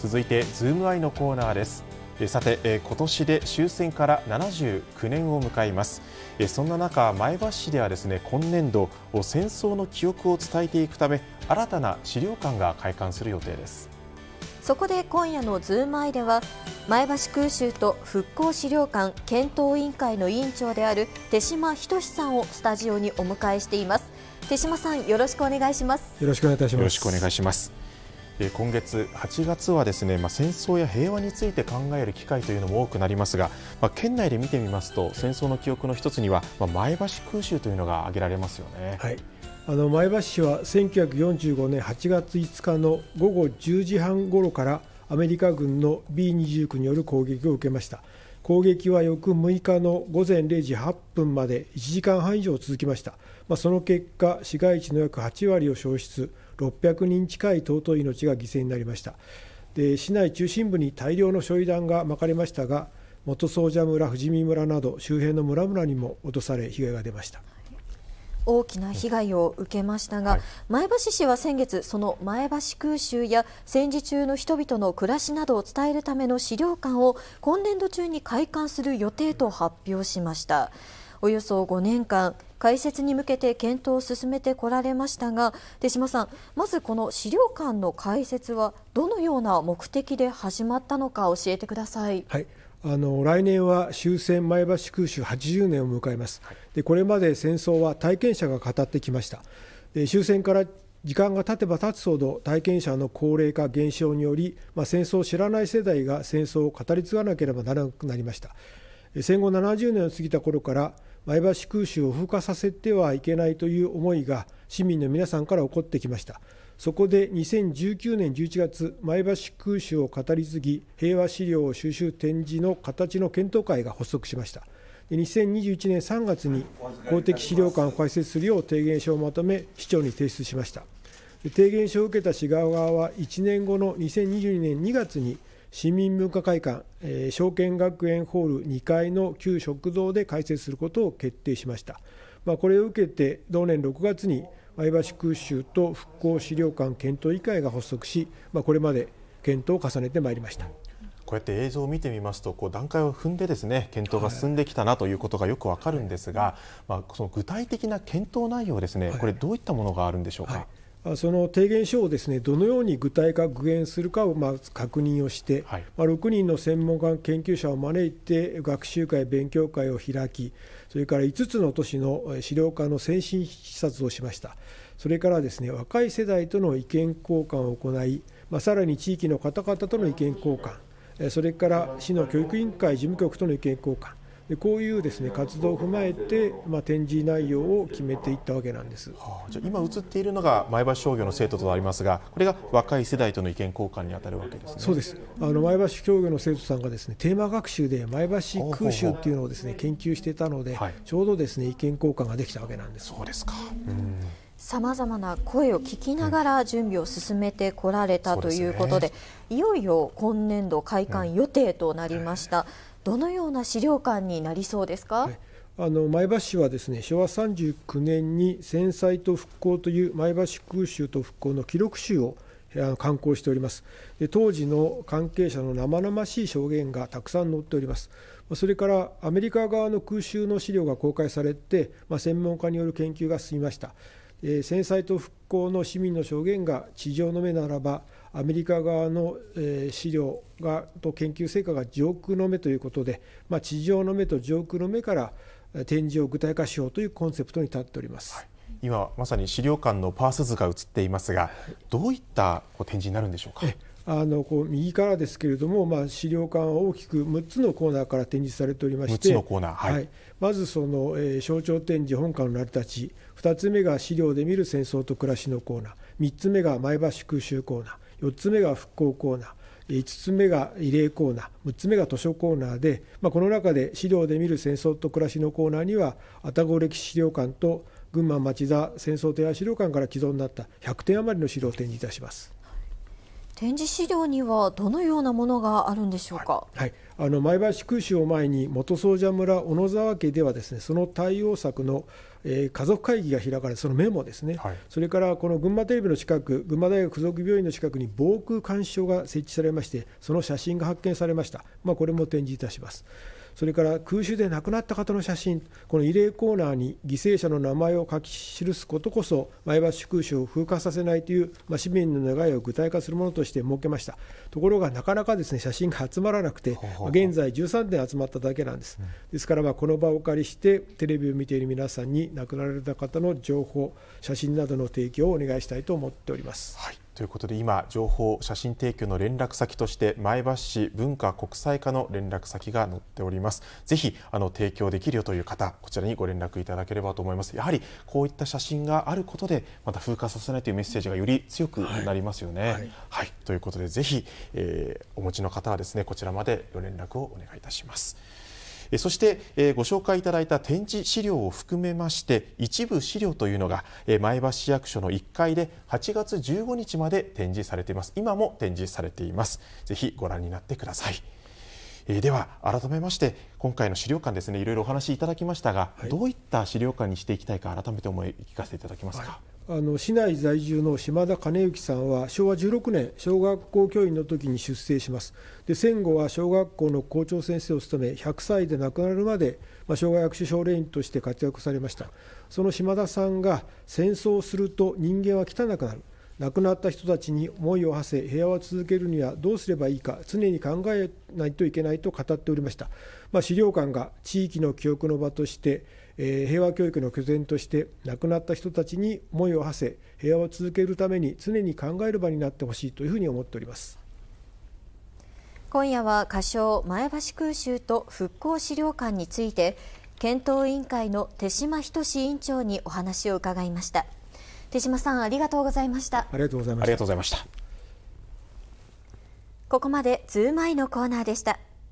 続いてズームアイのコーナーですさて、え今年で終戦から79年を迎えますえそんな中前橋市ではですね今年度戦争の記憶を伝えていくため新たな資料館が開館する予定ですそこで今夜のズームアイでは前橋空襲と復興資料館検討委員会の委員長である手島仁さんをスタジオにお迎えしています手島さんよろしくお願いしますよろしくお願いいたしますよろしくお願いします今月8月はですね、まあ、戦争や平和について考える機会というのも多くなりますが、まあ、県内で見てみますと戦争の記憶の一つには、まあ、前橋空襲というのが挙げられますよね。はいあの前橋市は1945年8月5日の午後10時半ごろからアメリカ軍の B29 による攻撃を受けました。攻撃は翌6日の午前0時8分まで1時間半以上続きました、まあ、その結果市街地の約8割を消失600人近い尊い命が犠牲になりましたで市内中心部に大量の焼夷弾がまかれましたが元総社村富士見村など周辺の村々にも落とされ被害が出ました。大きな被害を受けましたが、はい、前橋市は先月その前橋空襲や戦時中の人々の暮らしなどを伝えるための資料館を今年度中に開館する予定と発表しましたおよそ5年間開設に向けて検討を進めてこられましたが手島さんまずこの資料館の開設はどのような目的で始まったのか教えてください、はいあの来年は終戦前橋空襲80年を迎えます、でこれまで戦争は体験者が語ってきましたで終戦から時間が経てば経つほど体験者の高齢化減少により、まあ、戦争を知らない世代が戦争を語り継がなければならなくなりました戦後70年を過ぎた頃から前橋空襲を風化させてはいけないという思いが市民の皆さんから起こってきましたそこで2019年11月前橋空襲を語り継ぎ平和資料収集展示の形の検討会が発足しました2021年3月に公的資料館を開設するよう提言書をまとめ市長に提出しました提言書を受けた市側は1年後の2022年2月に市民文化会館、えー、証券学園ホール2階の旧食堂で開設することを決定しました、まあ、これを受けて同年6月に相橋空襲と復興資料館検討委員会が発足し、まあ、これまで検討を重ねてまいりました。こうやって映像を見てみますとこう段階を踏んでですね検討が進んできたなということがよくわかるんですが、はい、まあ、その具体的な検討内容ですね、はい、これどういったものがあるんでしょうか。はいその提言書をですねどのように具体化、具現するかをま確認をして、はい、まあ、6人の専門家、研究者を招いて、学習会、勉強会を開き、それから5つの都市の資料館の先進視察をしました、それからですね若い世代との意見交換を行い、まあ、さらに地域の方々との意見交換、それから市の教育委員会事務局との意見交換、こういうですね活動を踏まえて、まあ、展示内容を決めていったわけなんです、はあ、じゃ今映っているのが前橋商業の生徒とありますがこれが若い世代との意見交換に当たるわけです、ね、そうですあの前橋商業の生徒さんがですねテーマ学習で前橋空襲っていうのをですね研究していたので、はい、ちょうどですね意見交換ができたわけなんです。そうですか、うんさまざまな声を聞きながら準備を進めてこられたということでうんでね、いよいよ今年度開館予定となりました、うん、どのような資料館になりそうですか、あの前橋市はですね昭和39年に戦災と復興という前橋空襲と復興の記録集を刊行しておりますで当時の関係者の生々しい証言がたくさん載っておりますそれからアメリカ側の空襲の資料が公開されて、まあ、専門家による研究が進みました戦災と復興の市民の証言が地上の目ならばアメリカ側の資料がと研究成果が上空の目ということで、まあ、地上の目と上空の目から展示を具体化しようというコンセプトに立っております、はい、今まさに資料館のパース図が映っていますがどういった展示になるんでしょうか。あのこう右からですけれども、まあ、資料館は大きく6つのコーナーから展示されておりましてはい、はい、まずその、えー、象徴展示本館の成り立ち2つ目が資料で見る戦争と暮らしのコーナー3つ目が前橋空襲コーナー4つ目が復興コーナー5つ目が慰霊コーナー6つ目が図書コーナーで、まあ、この中で資料で見る戦争と暮らしのコーナーには愛宕歴史資料館と群馬町田戦争提案資料館から寄贈になった100点余りの資料を展示いたします。展示資料にはどのようなものがあるんでしょうか、はい、あの前橋空襲を前に元総社村小野沢家ではですねその対応策の、えー、家族会議が開かれそのメモですね、はい、それからこの群馬テレビの近く群馬大学附属病院の近くに防空監視所が設置されましてその写真が発見されました、まあ、これも展示いたします。それから空襲で亡くなった方の写真、この慰霊コーナーに犠牲者の名前を書き記すことこそ、前橋空襲を風化させないという、まあ、市民の願いを具体化するものとして設けました。ところが、なかなかですね写真が集まらなくて、現在13点集まっただけなんです。ですから、この場をお借りして、テレビを見ている皆さんに亡くなられた方の情報、写真などの提供をお願いしたいと思っております。はいということで今、情報、写真提供の連絡先として前橋市文化国際課の連絡先が載っております。ぜひあの提供できるよという方、こちらにご連絡いただければと思います。やはりこういった写真があることで、また風化させないというメッセージがより強くなりますよね。はい、はい、ということでぜひ、えー、お持ちの方はですねこちらまでご連絡をお願いいたします。そしてご紹介いただいた展示資料を含めまして一部資料というのが前橋市役所の1階で8月15日まで展示されています今も展示されていますぜひご覧になってくださいえでは改めまして今回の資料館ですねいろいろお話しいただきましたが、はい、どういった資料館にしていきたいか改めて思い聞かせていただけますか、はいあの市内在住の島田兼之さんは昭和16年小学校教員の時に出征しますで戦後は小学校の校長先生を務め100歳で亡くなるまで、まあ、障害学習奨励員として活躍されましたその島田さんが戦争すると人間は汚くなる亡くなった人たちに思いを馳せ平和を続けるにはどうすればいいか常に考えないといけないと語っておりました、まあ、資料館が地域の記憶の場としてえー、平和教育の拠点として亡くなった人たちに思いを馳せ平和を続けるために常に考える場になってほしいというふうに思っております今夜は仮称前橋空襲と復興資料館について検討委員会の手島仁委員長にお話を伺いました手島さんありがとうございましたありがとうございましたここまでズームアイのコーナーでした